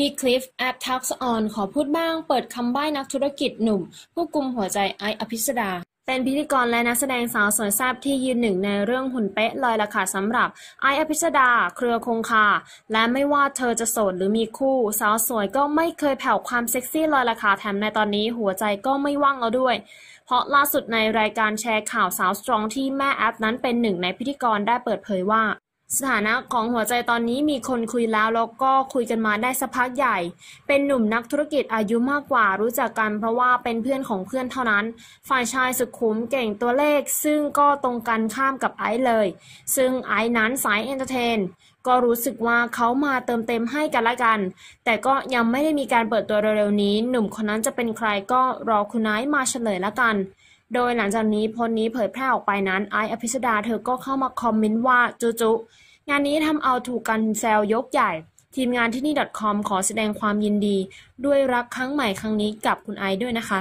มีคลิปแอปทัก์ออน ขอพูดบ้างเปิดคำใบ้นักธุรกิจหนุ่ม ผู้กุมหัวใจไออภิสดา เป็นพิธีกรและนักแสดงสาวสวยแซ่บที่ยืนหนึ่งในเรื่องหุ่นเป๊ะลอยราคาสำหรับไออภิษดาเครือคงคา และไม่ว่าเธอจะโสดหรือมีคู่ สาวสวยก็ไม่เคยแผ่วความเซ็กซี่ลอยราคาแถมในตอนนี้หัวใจก็ไม่ว่างแล้วด้วยเพราะล่าสุดในรายการแชร์ข่าวสาวสตรอง ที่แม่แอปนั้นเป็นหนึ่งในพิธีกรได้เปิดเผยว่าสถานะของหัวใจตอนนี้มีคนคุยแล้วแล้วก็คุยกันมาได้สักพักใหญ่ เป็นหนุ่มนักธุรกิจอายุมากกว่ารู้จักกันเพราะว่าเป็นเพื่อนของเพื่อนเท่านั้น ฝ่ายชายสุขุมเก่งตัวเลขซึ่งก็ตรงกันข้ามกับไอซ์เลย ซึ่งไอซ์นั้นสายเอนเตอร์เทนก็รู้สึกว่าเขามาเติมเต็มให้กันละกัน แต่ก็ยังไม่ได้มีการเปิดตัวเร็ว ๆ นี้หนุ่มคนนั้นจะเป็นใครก็รอคุณไอซ์มาเฉลยละกันโดยหลังจากนี้โพสต์นี้เผยแพร่ออกไปนั้นไออภิษดาเธอก็เข้ามาคอมเมนต์ว่า จุจุงานนี้ทำเอาถูกกันแซวยกใหญ่ทีมงานที่นี่ .com ขอแสดงความยินดี ด้วยรักครั้งใหม่ครั้งนี้กับคุณไอด้วยนะคะ